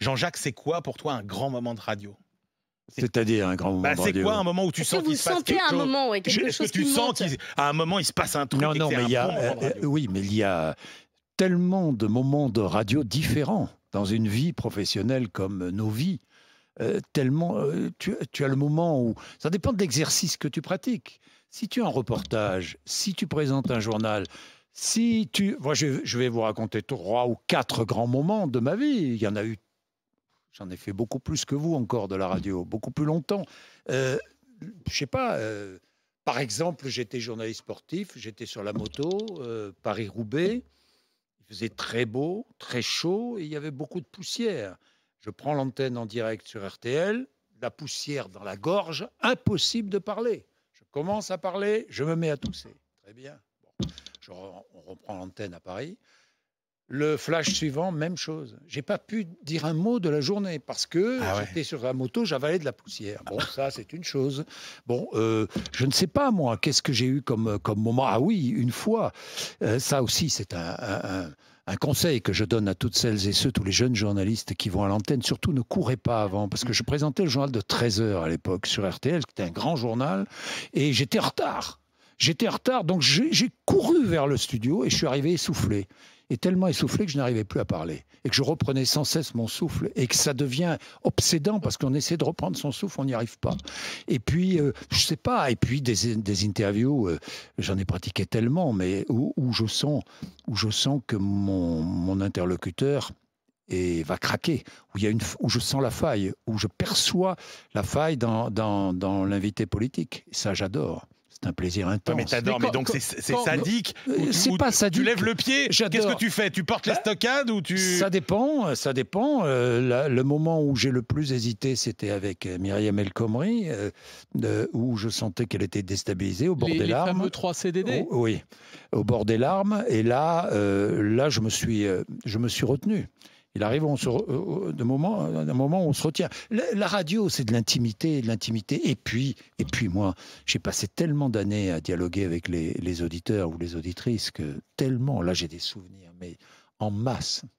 Jean-Jacques, c'est quoi pour toi un grand moment de radio c'est-à-dire un grand bah, moment. Bah, c'est quoi un moment où tu sens qu'il se passe quelque chose que tu sens qu'à un moment il se passe un truc Non, non, mais il y a, euh, oui, mais il y a tellement de moments de radio différents dans une vie professionnelle comme nos vies. Euh, tellement, euh, tu, as le moment où ça dépend de l'exercice que tu pratiques. Si tu as un reportage, si tu présentes un journal, si tu, moi, je, vais vous raconter trois ou quatre grands moments de ma vie. Il y en a eu, j'en ai fait beaucoup plus que vous encore de la radio, beaucoup plus longtemps. Euh, je sais pas. Euh, par exemple, j'étais journaliste sportif, j'étais sur la moto, euh, Paris-Roubaix. Il faisait très beau, très chaud, et il y avait beaucoup de poussière. Je prends l'antenne en direct sur RTL, la poussière dans la gorge, impossible de parler. Je commence à parler, je me mets à tousser. Très bien on reprend l'antenne à Paris. Le flash suivant, même chose. Je n'ai pas pu dire un mot de la journée parce que ah j'étais sur la moto, j'avalais de la poussière. Bon, ça, c'est une chose. Bon, euh, je ne sais pas, moi, qu'est-ce que j'ai eu comme, comme moment. Ah oui, une fois. Euh, ça aussi, c'est un, conseil que je donne à toutes celles et ceux, tous les jeunes journalistes qui vont à l'antenne, surtout ne courez pas avant, parce que je présentais le journal de 13h à l'époque sur RTL, qui était un grand journal, et j'étais en retard. J'étais en retard, donc j'ai couru vers le studio et je suis arrivé essoufflé. Et tellement essoufflé que je n'arrivais plus à parler. Et que je reprenais sans cesse mon souffle. Et que ça devient obsédant parce qu'on essaie de reprendre son souffle, on n'y arrive pas. Et puis, euh, je sais pas, et puis des, interviews, euh, j'en ai pratiqué tellement, mais où, je, sens, où je sens que mon, interlocuteur et va craquer, où, il y a une, où je sens la faille, où je perçois la faille dans, dans, dans l'invité politique. Ça, j'adore. C'est un plaisir intense. mais t'adores, mais, donc c'est sadique. Euh, c'est pas sadique. Tu lèves le pied, qu'est-ce que tu fais Tu portes la bah, stockade ou tu... Ça dépend, ça dépend. Euh, le moment où j'ai le plus hésité, c'était avec euh, Myriam El Khomri, où je sentais qu'elle était déstabilisée au bord des larmes. Les fameux 3 CDD Oui, au bord des larmes. Et là, là je, me suis, je me suis retenu. Il arrive on se euh, euh, de moment, euh, un moment où on se retient. La, radio, c'est de l'intimité, de l'intimité. Et puis, et puis moi, j'ai passé tellement d'années à dialoguer avec les, les auditeurs ou les auditrices que tellement, là j'ai des souvenirs, mais en masse.